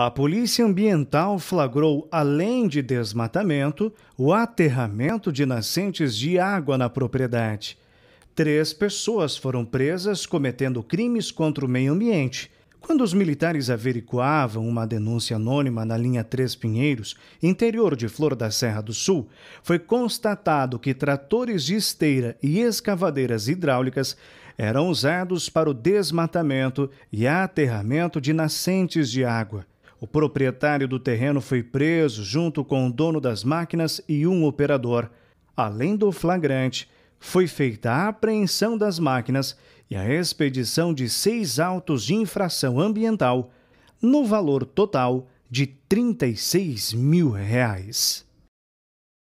A Polícia Ambiental flagrou, além de desmatamento, o aterramento de nascentes de água na propriedade. Três pessoas foram presas cometendo crimes contra o meio ambiente. Quando os militares averiguavam uma denúncia anônima na linha Três Pinheiros, interior de Flor da Serra do Sul, foi constatado que tratores de esteira e escavadeiras hidráulicas eram usados para o desmatamento e aterramento de nascentes de água. O proprietário do terreno foi preso junto com o dono das máquinas e um operador. Além do flagrante, foi feita a apreensão das máquinas e a expedição de seis autos de infração ambiental, no valor total de 36 mil reais.